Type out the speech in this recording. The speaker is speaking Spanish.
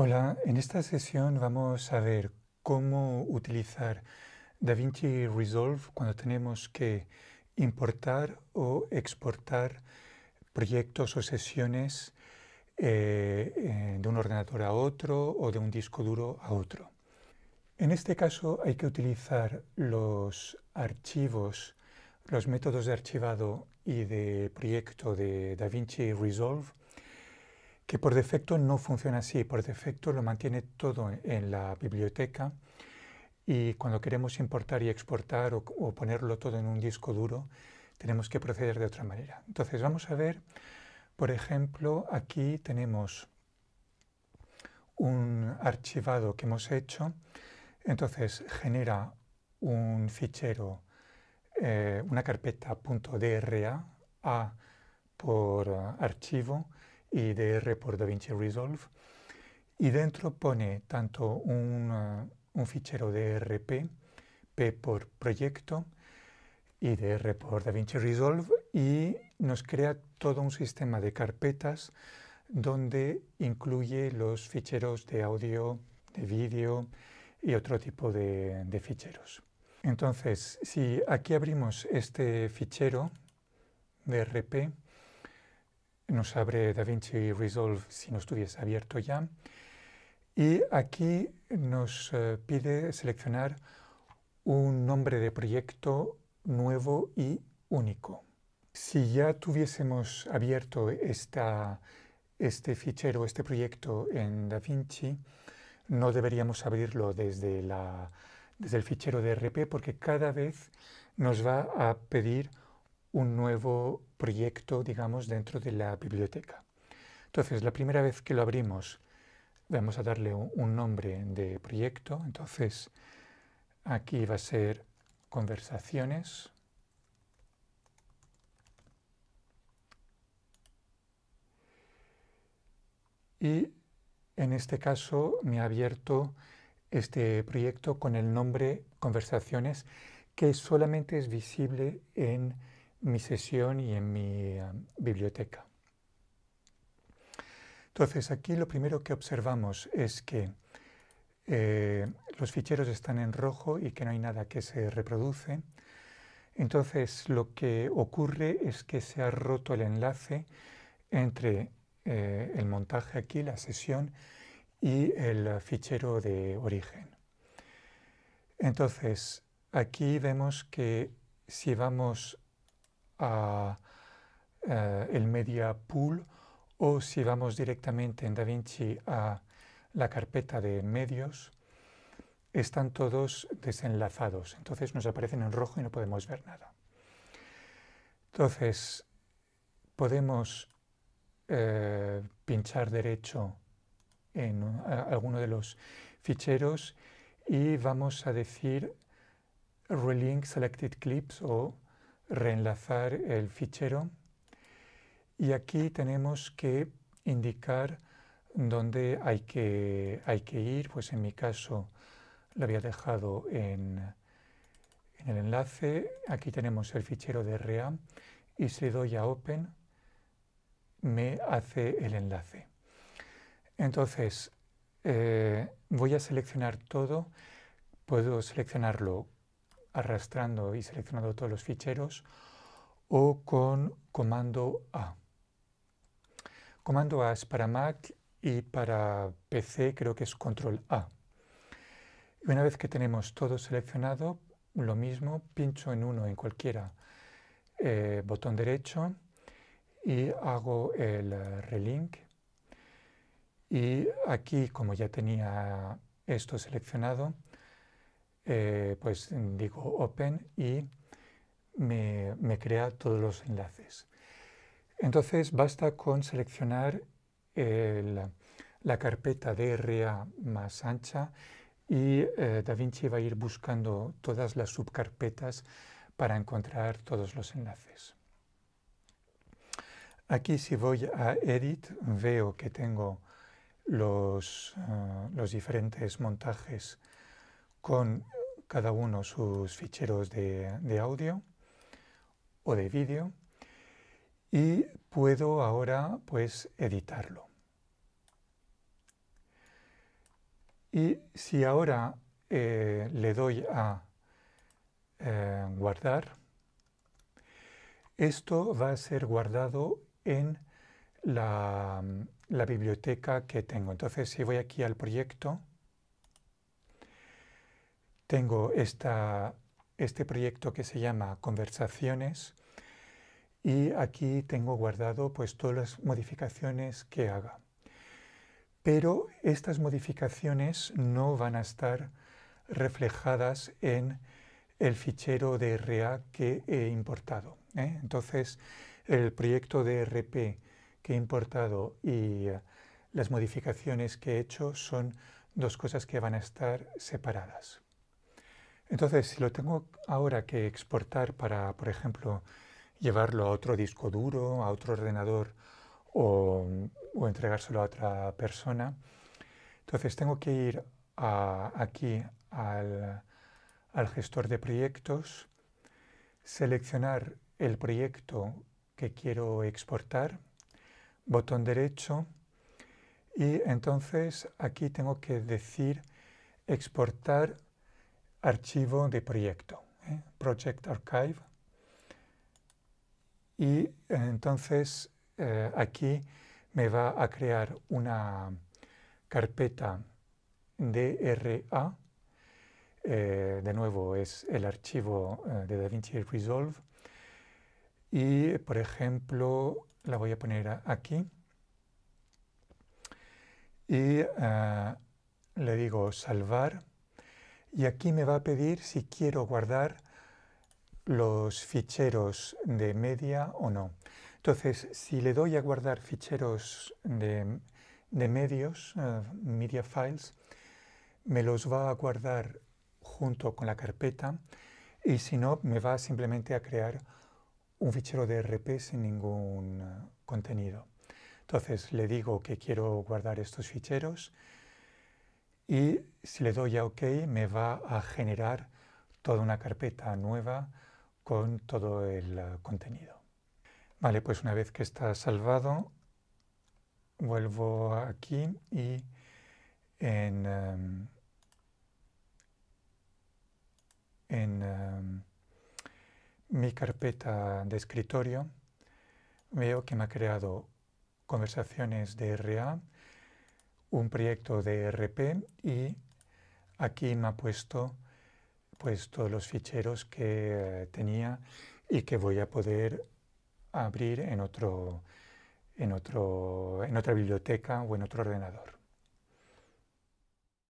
Hola, en esta sesión vamos a ver cómo utilizar DaVinci Resolve cuando tenemos que importar o exportar proyectos o sesiones eh, eh, de un ordenador a otro o de un disco duro a otro. En este caso hay que utilizar los archivos, los métodos de archivado y de proyecto de DaVinci Resolve que por defecto no funciona así, por defecto lo mantiene todo en la biblioteca y cuando queremos importar y exportar o, ponerlo todo en un disco duro, tenemos que proceder de otra manera. Entonces vamos a ver, por ejemplo, aquí tenemos un archivado que hemos hecho, entonces genera un fichero, eh, una carpeta .dra a por archivo y por DaVinci Resolve. Y dentro pone tanto un, fichero de e RP, P por proyecto, iDR por DaVinci Resolve, y nos crea todo un sistema de carpetas donde incluye los ficheros de audio, de vídeo y otro tipo de, de ficheros. Entonces, si aquí abrimos este fichero de e RP, nos abre DaVinci Resolve si no estuviese abierto ya. Y aquí nos eh, pide seleccionar un nombre de proyecto nuevo y único. Si ya tuviésemos abierto esta, este fichero, este proyecto en DaVinci, no deberíamos abrirlo desde, la, desde el fichero de RP porque cada vez nos va a pedir un nuevo proyecto, digamos, dentro de la biblioteca. Entonces, la primera vez que lo abrimos, vamos a darle un nombre de proyecto. Entonces, aquí va a ser conversaciones. Y en este caso me ha abierto este proyecto con el nombre Conversaciones, que solamente es visible en mi sesión y en mi eh, biblioteca. Entonces, aquí lo primero que observamos es que eh, los ficheros están en rojo y que no hay nada que se reproduce. Entonces, lo que ocurre es que se ha roto el enlace entre eh, el montaje aquí, la sesión, y el fichero de origen. Entonces, aquí vemos que si vamos a eh, el media pool o si vamos directamente en DaVinci a la carpeta de medios, están todos desenlazados. Entonces nos aparecen en rojo y no podemos ver nada. Entonces podemos eh, pinchar derecho en eh, alguno de los ficheros y vamos a decir Relink Selected Clips o reenlazar el fichero y aquí tenemos que indicar dónde hay que, hay que ir, pues en mi caso lo había dejado en, en el enlace, aquí tenemos el fichero de REA y si doy a Open me hace el enlace. Entonces, eh, voy a seleccionar todo, puedo seleccionarlo arrastrando y seleccionando todos los ficheros o con comando A. Comando A es para Mac y para PC creo que es control A. una vez que tenemos todo seleccionado, lo mismo, pincho en uno, en cualquiera, eh, botón derecho y hago el eh, relink. Y aquí, como ya tenía esto seleccionado, eh, pues digo open y me, crea todos los enlaces. Entonces basta con seleccionar la carpeta DRA más ancha y eh, DaVinci va a ir buscando todas las subcarpetas para encontrar todos los enlaces. Aquí si voy a Edit veo que tengo los, eh, los diferentes montajes con cada uno sus ficheros de, audio o de vídeo y puedo ahora pues editarlo. Y si ahora eh, le doy a eh, guardar, esto va a ser guardado en la biblioteca que tengo. Entonces si voy aquí al proyecto, tengo este proyecto que se llama Conversaciones y aquí tengo guardado pues todas las modificaciones que haga. Pero estas modificaciones no van a estar reflejadas en el fichero de RA que he importado. ¿eh? Entonces, el proyecto de RP que he importado y eh, las modificaciones que he hecho son dos cosas que van a estar separadas. Entonces, si lo tengo ahora que exportar para, por ejemplo, llevarlo a otro disco duro, a otro ordenador o, entregárselo a otra persona, entonces tengo que ir aquí al gestor de proyectos, seleccionar el proyecto que quiero exportar, botón derecho, y entonces aquí tengo que decir exportar archivo de proyecto, ¿eh? Project Archive. Y eh, entonces eh, aquí me va a crear una carpeta DRA. de nuevo, es el archivo de DaVinci Resolve. Y, por ejemplo, la voy a poner aquí. Y le digo salvar y aquí me va a pedir si quiero guardar los ficheros de media o no. Entonces, si le doy a guardar ficheros de, medios, eh, media files, me los va a guardar junto con la carpeta y si no, me va simplemente a crear un fichero de RP sin ningún eh, contenido. Entonces, le digo que quiero guardar estos ficheros y si le doy a OK me va a generar toda una carpeta nueva con todo el eh, contenido. Vale, pues una vez que está salvado, vuelvo aquí y en, em, em, mi carpeta de escritorio veo que me ha creado conversaciones de RA un proyecto de e RP y aquí me ha puesto pues, todos los ficheros que eh, tenía y que voy a poder abrir en, otro, en, otro, en otra biblioteca o en otro ordenador.